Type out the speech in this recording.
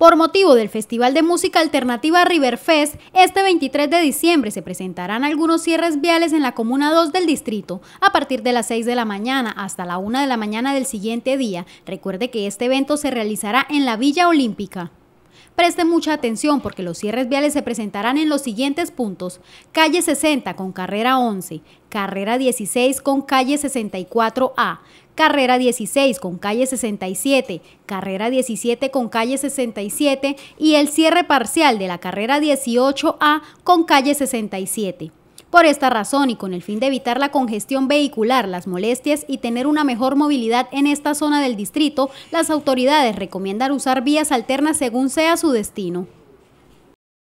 Por motivo del Festival de Música Alternativa Riverfest, este 23 de diciembre se presentarán algunos cierres viales en la Comuna 2 del distrito, a partir de las 6 de la mañana hasta la 1 de la mañana del siguiente día. Recuerde que este evento se realizará en la Villa Olímpica. Preste mucha atención porque los cierres viales se presentarán en los siguientes puntos. Calle 60 con carrera 11, carrera 16 con calle 64A, carrera 16 con calle 67, carrera 17 con calle 67 y el cierre parcial de la carrera 18A con calle 67. Por esta razón y con el fin de evitar la congestión vehicular, las molestias y tener una mejor movilidad en esta zona del distrito, las autoridades recomiendan usar vías alternas según sea su destino.